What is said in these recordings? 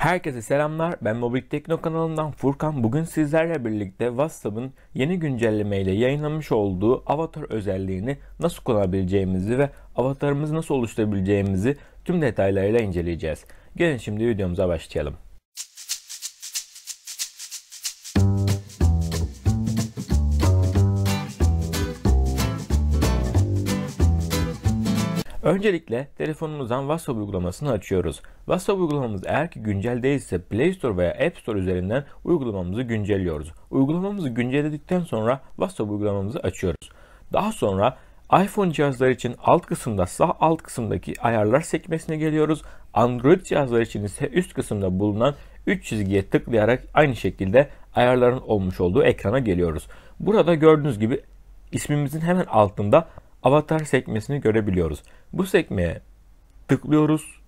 Herkese selamlar. Ben Mobil Tekno kanalından Furkan. Bugün sizlerle birlikte WhatsApp'ın yeni güncellemeyle yayınlamış olduğu avatar özelliğini nasıl kullanabileceğimizi ve avatarımızı nasıl oluşturabileceğimizi tüm detaylarıyla inceleyeceğiz. Gelin şimdi videomuza başlayalım. Öncelikle telefonumuzdan WhatsApp uygulamasını açıyoruz. WhatsApp uygulamamız eğer ki güncel değilse Play Store veya App Store üzerinden uygulamamızı güncelliyoruz. Uygulamamızı güncelledikten sonra WhatsApp uygulamamızı açıyoruz. Daha sonra iPhone cihazlar için alt kısımda sağ alt kısımdaki ayarlar sekmesine geliyoruz. Android cihazlar için ise üst kısımda bulunan 3 çizgiye tıklayarak aynı şekilde ayarların olmuş olduğu ekrana geliyoruz. Burada gördüğünüz gibi ismimizin hemen altında avatar sekmesini görebiliyoruz. Bu sekmeye tıklıyoruz.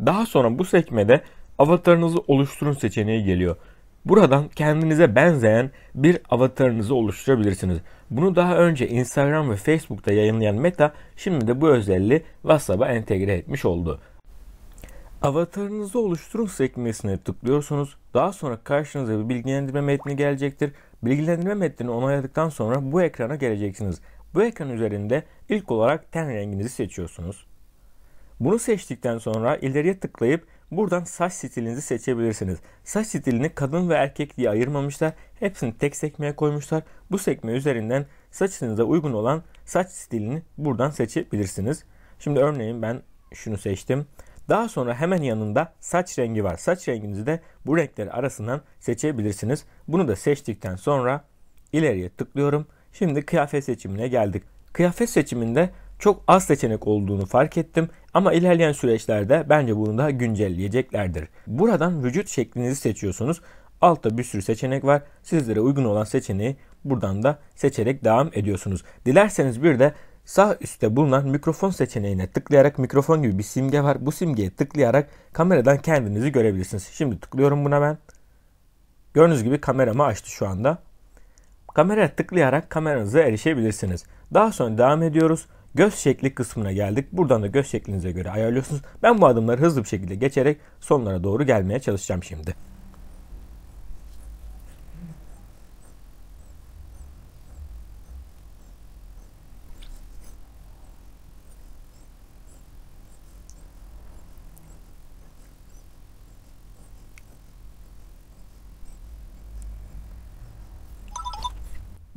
Daha sonra bu sekmede avatarınızı oluşturun seçeneği geliyor. Buradan kendinize benzeyen bir avatarınızı oluşturabilirsiniz. Bunu daha önce Instagram ve Facebook'ta yayınlayan Meta şimdi de bu özelliği WhatsApp'a entegre etmiş oldu. Avatarınızı oluşturun sekmesine tıklıyorsunuz. Daha sonra karşınıza bir bilgilendirme metni gelecektir. Bilgilendirme metnini onayladıktan sonra bu ekrana geleceksiniz. Bu ekran üzerinde ilk olarak ten renginizi seçiyorsunuz. Bunu seçtikten sonra ileriye tıklayıp buradan saç stilinizi seçebilirsiniz. Saç stilini kadın ve erkek diye ayırmamışlar. Hepsini tek sekmeye koymuşlar. Bu sekme üzerinden saçınıza uygun olan saç stilini buradan seçebilirsiniz. Şimdi örneğin ben şunu seçtim. Daha sonra hemen yanında saç rengi var. Saç renginizi de bu renkler arasından seçebilirsiniz. Bunu da seçtikten sonra ileriye tıklıyorum Şimdi kıyafet seçimine geldik. Kıyafet seçiminde çok az seçenek olduğunu fark ettim ama ilerleyen süreçlerde bence bunu daha güncelleyeceklerdir. Buradan vücut şeklinizi seçiyorsunuz. Altta bir sürü seçenek var. Sizlere uygun olan seçeneği buradan da seçerek devam ediyorsunuz. Dilerseniz bir de sağ üstte bulunan mikrofon seçeneğine tıklayarak mikrofon gibi bir simge var. Bu simgeye tıklayarak kameradan kendinizi görebilirsiniz. Şimdi tıklıyorum buna ben. Gördüğünüz gibi kameramı açtı şu anda. Kameraya tıklayarak kameranıza erişebilirsiniz. Daha sonra devam ediyoruz. Göz şekli kısmına geldik. Buradan da göz şeklinize göre ayarlıyorsunuz. Ben bu adımları hızlı bir şekilde geçerek sonlara doğru gelmeye çalışacağım şimdi.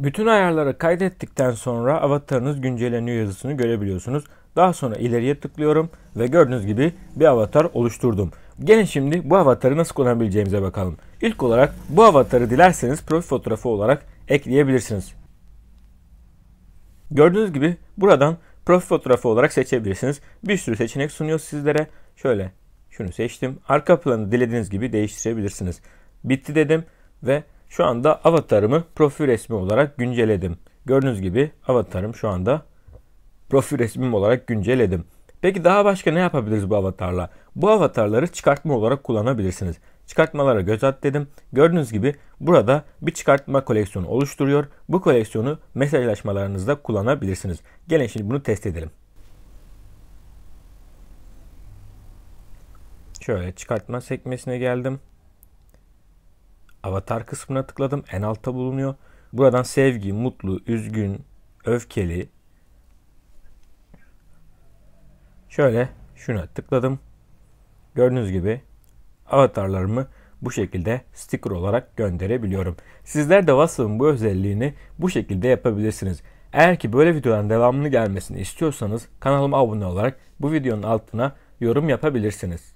Bütün ayarları kaydettikten sonra avatarınız güncelleniyor yazısını görebiliyorsunuz. Daha sonra ileriye tıklıyorum ve gördüğünüz gibi bir avatar oluşturdum. Gelin şimdi bu avatarı nasıl kullanabileceğimize bakalım. İlk olarak bu avatarı dilerseniz profil fotoğrafı olarak ekleyebilirsiniz. Gördüğünüz gibi buradan profil fotoğrafı olarak seçebilirsiniz. Bir sürü seçenek sunuyor sizlere. Şöyle şunu seçtim. Arka planı dilediğiniz gibi değiştirebilirsiniz. Bitti dedim ve şu anda avatarımı profil resmi olarak güncelledim. Gördüğünüz gibi avatarım şu anda profil resmim olarak güncelledim. Peki daha başka ne yapabiliriz bu avatarla? Bu avatarları çıkartma olarak kullanabilirsiniz. Çıkartmalara göz at dedim. Gördüğünüz gibi burada bir çıkartma koleksiyonu oluşturuyor. Bu koleksiyonu mesajlaşmalarınızda kullanabilirsiniz. Gelin şimdi bunu test edelim. Şöyle çıkartma sekmesine geldim avatar kısmına tıkladım. En altta bulunuyor. Buradan sevgi, mutlu, üzgün, öfkeli. Şöyle şuna tıkladım. Gördüğünüz gibi avatarlarımı bu şekilde sticker olarak gönderebiliyorum. Sizler de WhatsApp'ın bu özelliğini bu şekilde yapabilirsiniz. Eğer ki böyle videoların devamını gelmesini istiyorsanız kanalıma abone olarak bu videonun altına yorum yapabilirsiniz.